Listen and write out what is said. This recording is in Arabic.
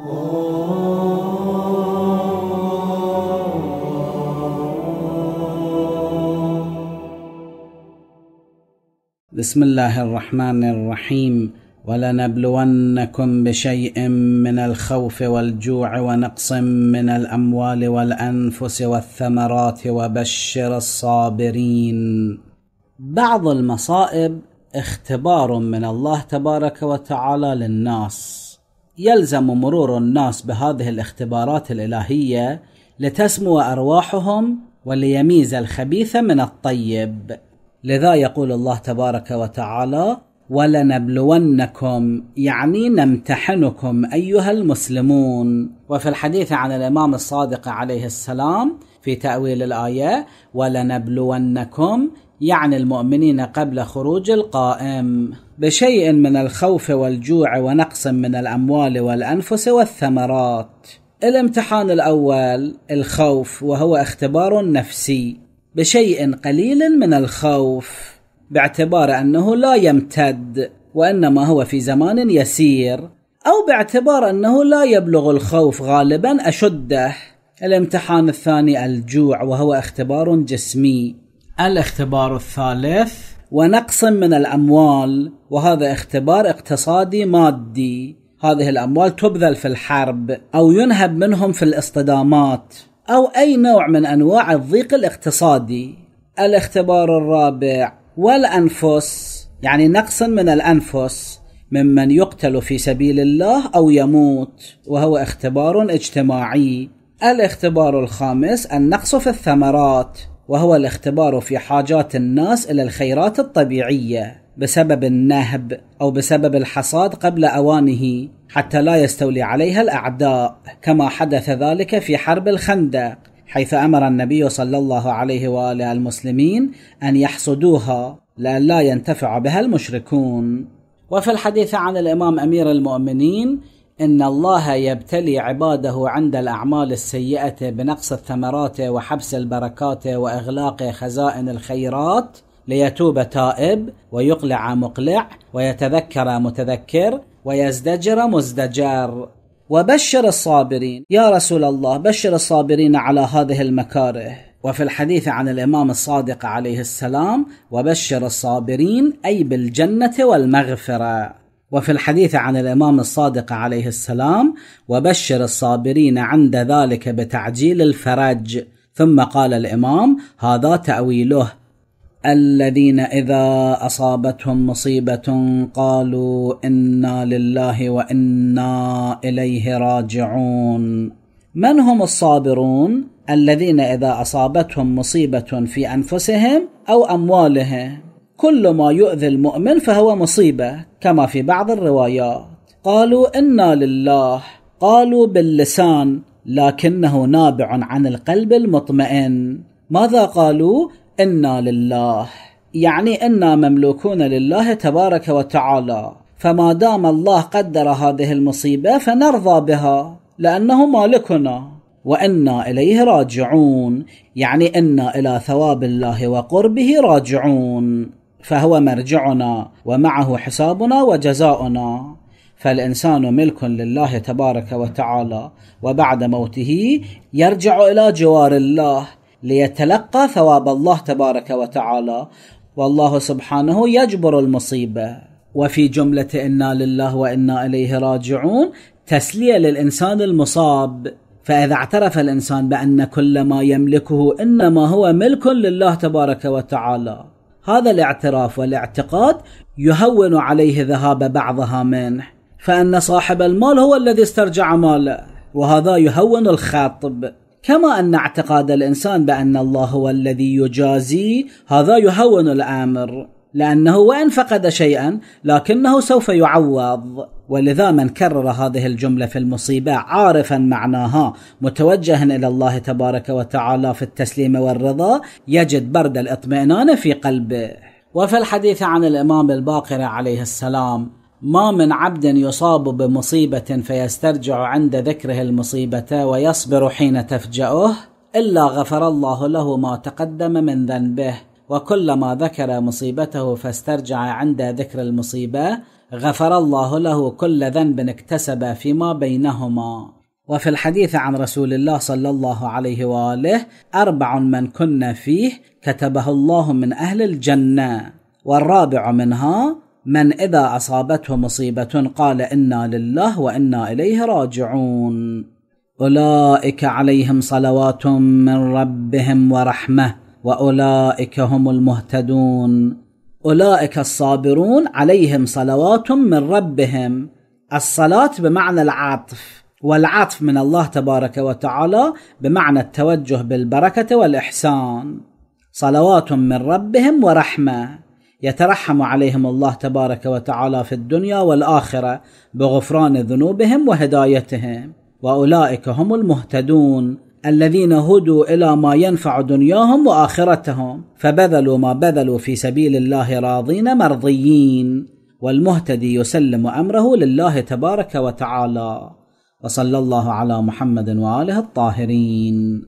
بسم الله الرحمن الرحيم ولنبلونكم بشيء من الخوف والجوع ونقص من الاموال والانفس والثمرات وبشر الصابرين بعض المصائب اختبار من الله تبارك وتعالى للناس يلزم مرور الناس بهذه الاختبارات الالهيه لتسمو ارواحهم وليميز الخبيث من الطيب لذا يقول الله تبارك وتعالى ولنبلونكم يعني نمتحنكم ايها المسلمون وفي الحديث عن الامام الصادق عليه السلام في تاويل الايه ولنبلونكم يعني المؤمنين قبل خروج القائم بشيء من الخوف والجوع ونقص من الاموال والانفس والثمرات الامتحان الاول الخوف وهو اختبار نفسي بشيء قليل من الخوف باعتبار انه لا يمتد وانما هو في زمان يسير او باعتبار انه لا يبلغ الخوف غالبا اشده الامتحان الثاني الجوع وهو اختبار جسمي الاختبار الثالث ونقص من الاموال وهذا اختبار اقتصادي مادي هذه الاموال تبذل في الحرب او ينهب منهم في الاصطدامات او اي نوع من انواع الضيق الاقتصادي الاختبار الرابع والانفس يعني نقص من الانفس ممن يقتل في سبيل الله او يموت وهو اختبار اجتماعي الاختبار الخامس النقص في الثمرات وهو الاختبار في حاجات الناس الى الخيرات الطبيعيه بسبب النهب او بسبب الحصاد قبل اوانه حتى لا يستولي عليها الاعداء كما حدث ذلك في حرب الخندق حيث امر النبي صلى الله عليه واله المسلمين ان يحصدوها لئلا ينتفع بها المشركون وفي الحديث عن الامام امير المؤمنين إن الله يبتلي عباده عند الأعمال السيئة بنقص الثمرات وحبس البركات وإغلاق خزائن الخيرات ليتوب تائب ويقلع مقلع ويتذكر متذكر ويزدجر مزدجر وبشر الصابرين يا رسول الله بشر الصابرين على هذه المكاره وفي الحديث عن الامام الصادق عليه السلام وبشر الصابرين اي بالجنه والمغفره وفي الحديث عن الامام الصادق عليه السلام وبشر الصابرين عند ذلك بتعجيل الفرج ثم قال الامام هذا تاويله الذين اذا اصابتهم مصيبه قالوا انا لله وانا اليه راجعون من هم الصابرون الذين اذا اصابتهم مصيبه في انفسهم او اموالهم كل ما يؤذي المؤمن فهو مصيبه كما في بعض الروايات قالوا انا لله قالوا باللسان لكنه نابع عن القلب المطمئن ماذا قالوا انا لله يعني انا مملوكون لله تبارك وتعالى فما دام الله قدر هذه المصيبه فنرضى بها لانه مالكنا وانا اليه راجعون يعني انا الى ثواب الله وقربه راجعون فهو مرجعنا ومعه حسابنا وجزاؤنا فالانسان ملك لله تبارك وتعالى وبعد موته يرجع الى جوار الله ليتلقى ثواب الله تبارك وتعالى والله سبحانه يجبر المصيبه وفي جمله انا لله وانا اليه راجعون تسليه للانسان المصاب فاذا اعترف الانسان بان كل ما يملكه انما هو ملك لله تبارك وتعالى هذا الاعتراف والاعتقاد يهون عليه ذهاب بعضها منه فان صاحب المال هو الذي استرجع ماله وهذا يهون الخاطب كما ان اعتقاد الانسان بان الله هو الذي يجازي هذا يهون الامر لانه وان فقد شيئا لكنه سوف يعوض ولذا من كرر هذه الجملة في المصيبة عارفا معناها متوجها إلى الله تبارك وتعالى في التسليم والرضا يجد برد الاطمئنان في قلبه وفي الحديث عن الإمام الباقر عليه السلام ما من عبد يصاب بمصيبة فيسترجع عند ذكره المصيبة ويصبر حين تفجأه إلا غفر الله له ما تقدم من ذنبه وكلما ذكر مصيبته فاسترجع عند ذكر المصيبة غفر الله له كل ذنب اكتسب فيما بينهما وفي الحديث عن رسول الله صلى الله عليه واله اربع من كنا فيه كتبه الله من اهل الجنه والرابع منها من اذا اصابته مصيبه قال انا لله وانا اليه راجعون اولئك عليهم صلوات من ربهم ورحمه واولئك هم المهتدون اولئك الصابرون عليهم صلوات من ربهم الصلاه بمعنى العطف والعطف من الله تبارك وتعالى بمعنى التوجه بالبركه والاحسان صلوات من ربهم ورحمه يترحم عليهم الله تبارك وتعالى في الدنيا والاخره بغفران ذنوبهم وهدايتهم واولئك هم المهتدون الذين هدوا الى ما ينفع دنياهم واخرتهم فبذلوا ما بذلوا في سبيل الله راضين مرضيين والمهتدي يسلم امره لله تبارك وتعالى وصلى الله على محمد واله الطاهرين